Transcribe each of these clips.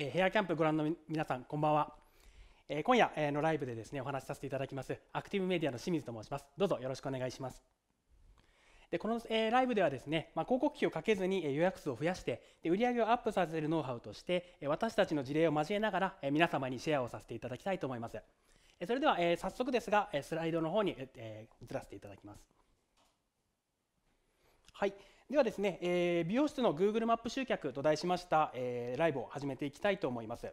えヘアキャンプご覧の皆さんこんばんは、え今夜のライブでですねお話しさせていただきますアクティブメディアの清水と申しますどうぞよろしくお願いしますでこの、えライブではですね、ま広告費をかけずにえ予約数を増やしてで売上をアップさせるノウハウとしてえ私たちの事例を交えながらえ皆様にシェアをさせていただきたいと思いますそれでは、え早速ですがえスライドの方に、えー、移らせていただきますはいではですね、えー、美容室の Google マップ集客と題しました、えー、ライブを始めていきたいと思います。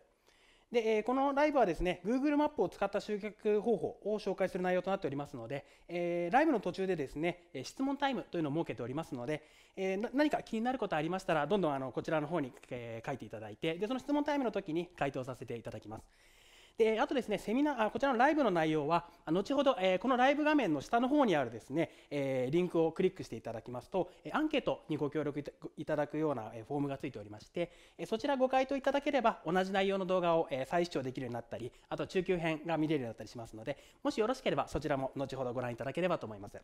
で、えー、このライブはですね、Google マップを使った集客方法を紹介する内容となっておりますので、えー、ライブの途中でですね、質問タイムというのを設けておりますので、えー、何か気になることありましたら、どんどんあのこちらの方に、えー、書いていただいてで、その質問タイムの時に回答させていただきます。であとですねセミナーこちらのライブの内容は後ほど、えー、このライブ画面の下の方にあるですね、えー、リンクをクリックしていただきますとアンケートにご協力いただくようなフォームがついておりましてそちらご回答いただければ同じ内容の動画を再視聴できるようになったりあと中級編が見れるようになったりしますのでもしよろしければそちらも後ほどご覧いただければと思います。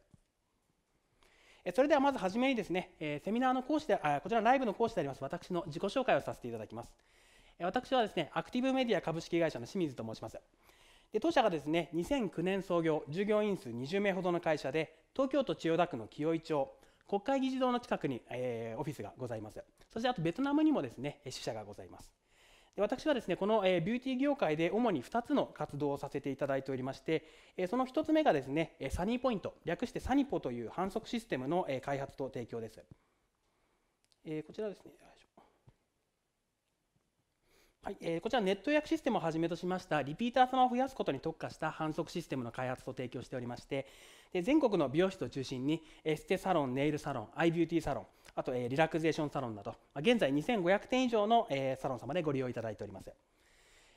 それではまず初めにですね、セミナーの講師で、こちらライブの講師であります私の自己紹介をさせていただきます。私はですね、アクティブメディア株式会社の清水と申します。で当社がですね、2009年創業、従業員数20名ほどの会社で、東京都千代田区の清井町、国会議事堂の近くに、えー、オフィスがございます。そしてあとベトナムにもですね、支社がございます。で私はですねこの、えー、ビューティー業界で主に2つの活動をさせていただいておりまして、えー、その1つ目がですねサニーポイント略してサニポという反則システムの、えー、開発と提供です、えこちらですねはいえー、こちらネット予約システムをはじめとしましたリピーター様を増やすことに特化した反則システムの開発と提供しておりましてで全国の美容室を中心にエステサロンネイルサロンアイビューティーサロンあと、えー、リラクゼーションサロンなど現在2500点以上の、えー、サロン様でご利用いただいております、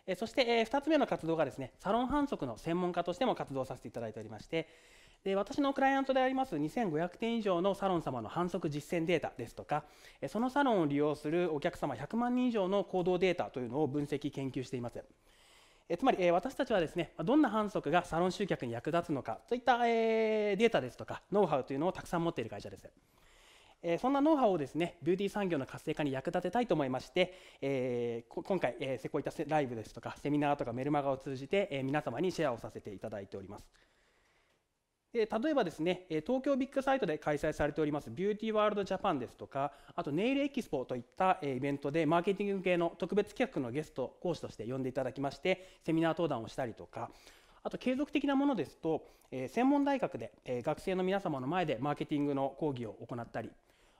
えー、そして、えー、2つ目の活動がですねサロン反則の専門家としても活動させていただいておりましてで私のクライアントであります2500点以上のサロン様の反則実践データですとかそのサロンを利用するお客様100万人以上の行動データというのを分析研究していますえつまり、え私たちはですねどんな反則がサロン集客に役立つのかといった、えデータですとかノウハウというのをたくさん持っている会社です、えそんなノウハウをですねビューティー産業の活性化に役立てたいと思いまして、え今回、えこういったライブですとかセミナーとかメルマガを通じて、え皆様にシェアをさせていただいております例えばですね、東京ビッグサイトで開催されておりますビューティーワールドジャパンですとか、あとネイルエキスポといったイベントでマーケティング系の特別企画のゲスト講師として呼んでいただきまして、セミナー登壇をしたりとか、あと継続的なものですと、え専門大学で、え学生の皆様の前でマーケティングの講義を行ったり、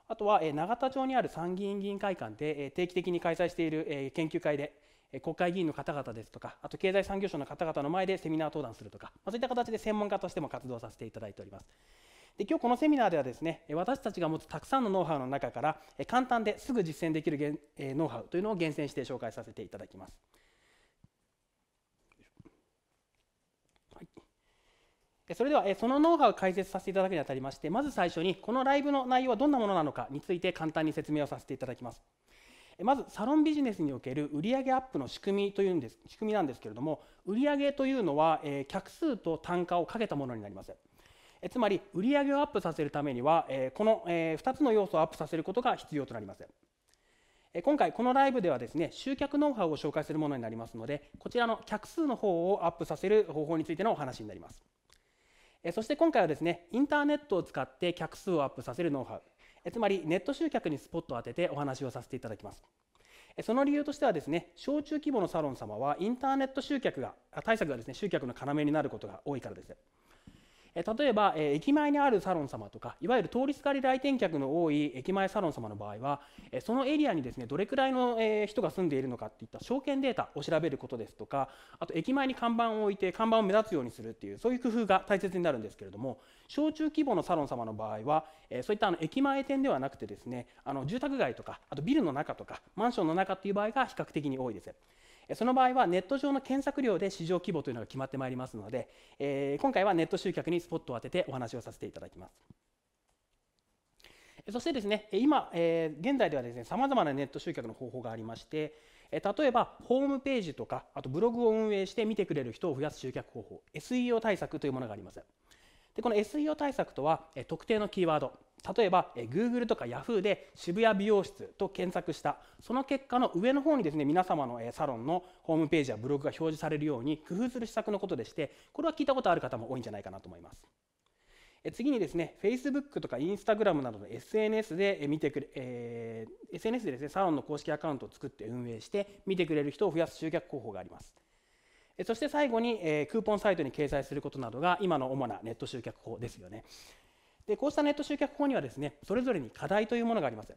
あとは永田町にある参議院議員会館で定期的に開催している研究会で国会議員の方々ですとか、あと経済産業省の方々の前でセミナー登壇するとか、そういった形で専門家としても活動させていただいております。で今日このセミナーではですね私たちが持つたくさんのノウハウの中から簡単ですぐ実践できるノウハウというのを厳選して紹介させていただきます。はい、それではそのノウハウを解説させていただくにあたりましてまず最初にこのライブの内容はどんなものなのかについて簡単に説明をさせていただきます。まずサロンビジネスにおける売上アップの仕組みというんです仕組みなんですけれども売上というのは、え客数と単価をかけたものになりますえつまり売上をアップさせるためには、えこの、え2つの要素をアップさせることが必要となりますえ今回このライブではですね集客ノウハウを紹介するものになりますのでこちらの客数の方をアップさせる方法についてのお話になりますそして今回はですねインターネットを使って客数をアップさせるノウハウつまりネット集客にスポットを当ててお話をさせていただきます。その理由としてはですね、小中規模のサロン様はインターネット集客が、対策がですね、集客の要になることが多いからです。例えば駅前にあるサロン様とかいわゆる通りすがり来店客の多い駅前サロン様の場合はそのエリアにですねどれくらいの人が住んでいるのかっていった証券データを調べることですとかあと駅前に看板を置いて看板を目立つようにするっていうそういう工夫が大切になるんですけれども小中規模のサロン様の場合はそういったあの駅前店ではなくてですねあの住宅街とかあとビルの中とかマンションの中っていう場合が比較的に多いです。その場合はネット上の検索量で市場規模というのが決まってまいりますので、えー、今回はネット集客にスポットを当ててお話をさせていただきます。そしてですね、今、えー、現在ではですね、様々なネット集客の方法がありまして、例えばホームページとか、あとブログを運営して見てくれる人を増やす集客方法、SEO 対策というものがあります。でこの SEO 対策とは、特定のキーワード、例えば、えー、Google とか Yahoo で渋谷美容室と検索したその結果の上の方にですね皆様の、えー、サロンのホームページやブログが表示されるように工夫する施策のことでしてこれは聞いたことある方も多いんじゃないかなと思います。次にですね、Facebook とか Instagram などの SNS で見てくれ、えー、SNS でですね、サロンの公式アカウントを作って運営して、見てくれる人を増やす集客方法があります。そして最後に、えー、クーポンサイトに掲載することなどが今の主なネット集客法ですよね。でこうしたネット集客法にはですねそれぞれに課題というものがあります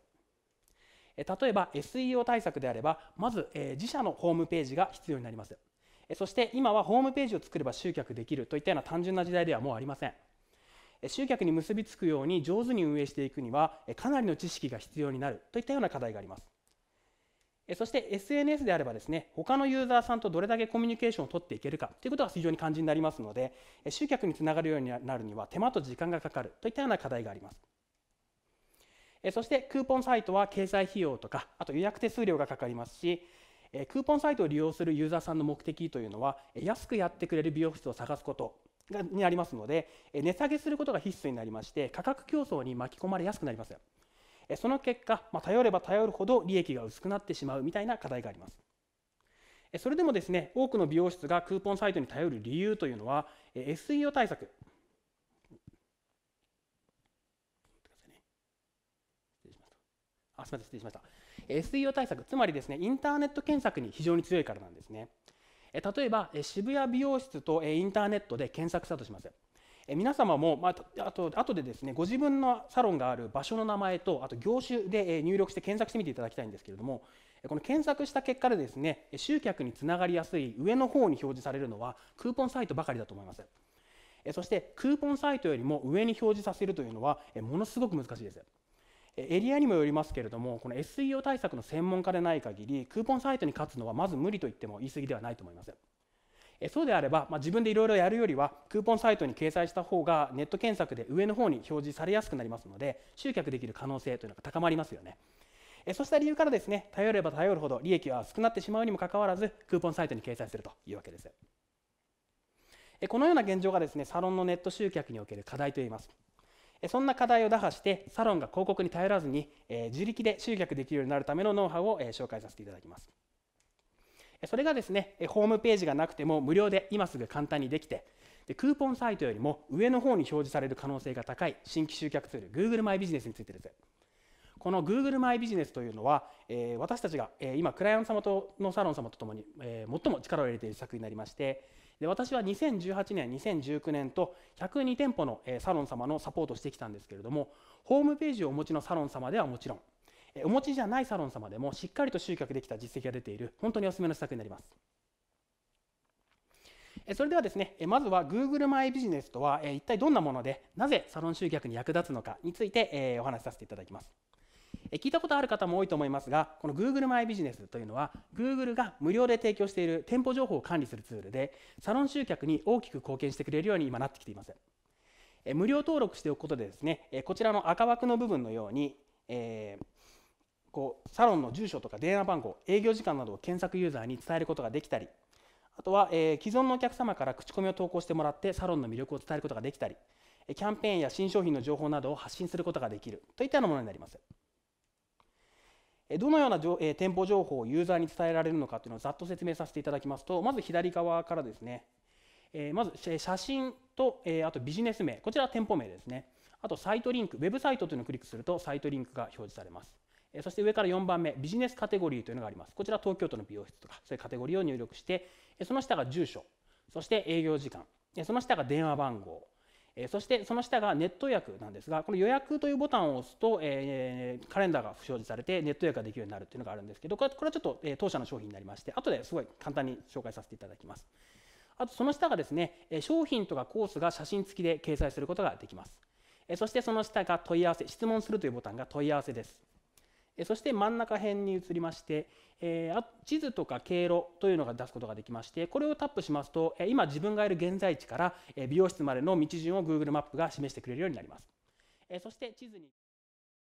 例えば SEO 対策であればまず自社のホームページが必要になりますそして今はホームページを作れば集客できるといったような単純な時代ではもうありません集客に結びつくように上手に運営していくにはかなりの知識が必要になるといったような課題がありますそして SNS であればですね、他のユーザーさんとどれだけコミュニケーションを取っていけるかということが非常に肝心になりますので、集客につながるようになるには手間と時間がかかるといったような課題があります。そしてクーポンサイトは経済費用とか、あと予約手数料がかかりますし、クーポンサイトを利用するユーザーさんの目的というのは、安くやってくれる美容室を探すことになりますので、値下げすることが必須になりまして、価格競争に巻き込まれやすくなります。その結果、まあ、頼れば頼るほど利益が薄くなってしまうみたいな課題があります。それでもですね、多くの美容室がクーポンサイトに頼る理由というのは、SEO 対策。あ、すみません、失礼しました。SEO 対策、つまりですね、インターネット検索に非常に強いからなんですね。例えば、渋谷美容室とインターネットで検索したとします。え皆様も、まあ、あとでですねご自分のサロンがある場所の名前とあと業種で入力して検索してみていただきたいんですけれどもこの検索した結果でですね集客につながりやすい上の方に表示されるのはクーポンサイトばかりだと思います。そしてクーポンサイトよりも上に表示させるというのはものすごく難しいです。エリアにもよりますけれどもこの SEO 対策の専門家でない限りクーポンサイトに勝つのはまず無理と言っても言い過ぎではないと思います。そうであれば、まあ、自分でいろいろやるよりはクーポンサイトに掲載した方がネット検索で上の方に表示されやすくなりますので集客できる可能性というのが高まりますよねそうした理由からですね頼れば頼るほど利益は少なってしまうにもかかわらずクーポンサイトに掲載するというわけですこのような現状がですねサロンのネット集客における課題といえますそんな課題を打破してサロンが広告に頼らずに自力で集客できるようになるためのノウハウを紹介させていただきますそれがですねホームページがなくても無料で今すぐ簡単にできてでクーポンサイトよりも上の方に表示される可能性が高い新規集客ツール Google マイビジネスについてですこの Google マイビジネスというのは、えー、私たちが、えー、今クライアント様とのサロン様とともに、えー、最も力を入れている施策になりましてで私は2018年2019年と102店舗の、えサロン様のサポートしてきたんですけれどもホームページをお持ちのサロン様ではもちろんお持ちじゃないサロン様でもしっかりと集客できた実績が出ている本当におすすめの施策になりますそれではですねまずは Google マイビジネスとは一体どんなものでなぜサロン集客に役立つのかについてお話しさせていただきます聞いたことある方も多いと思いますがこの Google マイビジネスというのは Google が無料で提供している店舗情報を管理するツールでサロン集客に大きく貢献してくれるように今なってきています無料登録しておくことでですねこちらの赤枠の部分のように、えーこうサロンの住所とか電話番号営業時間などを検索ユーザーに伝えることができたりあとは、え既存のお客様から口コミを投稿してもらってサロンの魅力を伝えることができたりキャンペーンや新商品の情報などを発信することができるといったようなものになりますどのような店舗情報をユーザーに伝えられるのかというのをざっと説明させていただきますとまず左側からですねまず写真とあとビジネス名こちらは店舗名ですねあとサイトリンクウェブサイトというのをクリックするとサイトリンクが表示されますそして上から4番目、ビジネスカテゴリーというのがあります。こちら東京都の美容室とか、そういうカテゴリーを入力して、その下が住所、そして営業時間、その下が電話番号、そしてその下がネット予約なんですが、この予約というボタンを押すと、えカレンダーが表示されてネット予約ができるようになるというのがあるんですけど、これはちょっと当社の商品になりまして、後ですごい簡単に紹介させていただきます。あとその下がですね、商品とかコースが写真付きで掲載することができます。そしてその下が問い合わせ、質問するというボタンが問い合わせです。そして真ん中辺に移りまして、え地図とか経路というのが出すことができまして、これをタップしますと、今自分がいる現在地から美容室までの道順を Google マップが示してくれるようになります。そして地図に